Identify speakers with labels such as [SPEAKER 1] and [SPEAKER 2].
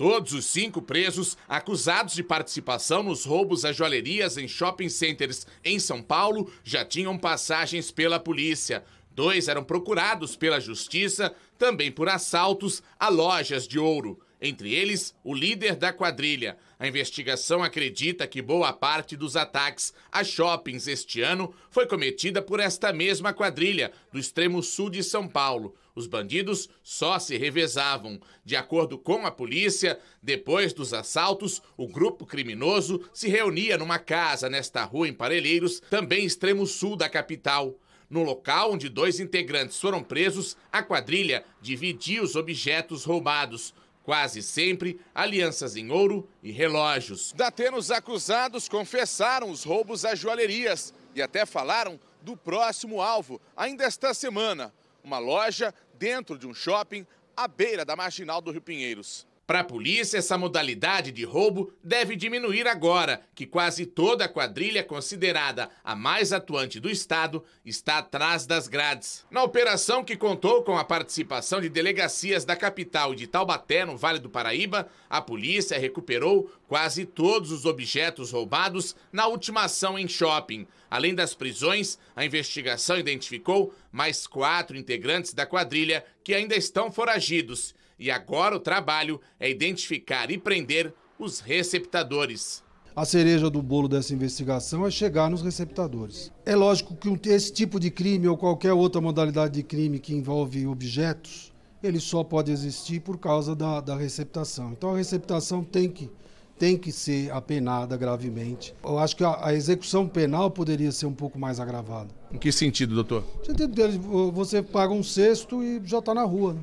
[SPEAKER 1] Todos os cinco presos, acusados de participação nos roubos a joalherias em shopping centers em São Paulo, já tinham passagens pela polícia. Dois eram procurados pela justiça também por assaltos a lojas de ouro entre eles o líder da quadrilha. A investigação acredita que boa parte dos ataques a shoppings este ano foi cometida por esta mesma quadrilha do extremo sul de São Paulo. Os bandidos só se revezavam. De acordo com a polícia, depois dos assaltos, o grupo criminoso se reunia numa casa nesta rua em Parelheiros, também extremo sul da capital. No local onde dois integrantes foram presos, a quadrilha dividia os objetos roubados quase sempre alianças em ouro e relógios. Datenos acusados confessaram os roubos às joalherias e até falaram do próximo alvo, ainda esta semana, uma loja dentro de um shopping à beira da marginal do Rio Pinheiros. Para a polícia, essa modalidade de roubo deve diminuir agora, que quase toda a quadrilha considerada a mais atuante do estado está atrás das grades. Na operação que contou com a participação de delegacias da capital e de Taubaté, no Vale do Paraíba, a polícia recuperou quase todos os objetos roubados na última ação em shopping. Além das prisões, a investigação identificou mais quatro integrantes da quadrilha que ainda estão foragidos. E agora o trabalho é identificar e prender os receptadores.
[SPEAKER 2] A cereja do bolo dessa investigação é chegar nos receptadores. É lógico que esse tipo de crime ou qualquer outra modalidade de crime que envolve objetos, ele só pode existir por causa da, da receptação. Então a receptação tem que tem que ser apenada gravemente. Eu acho que a, execução penal poderia ser um pouco mais agravada.
[SPEAKER 1] Em que sentido, doutor?
[SPEAKER 2] Você paga um sexto e já está na rua. Né?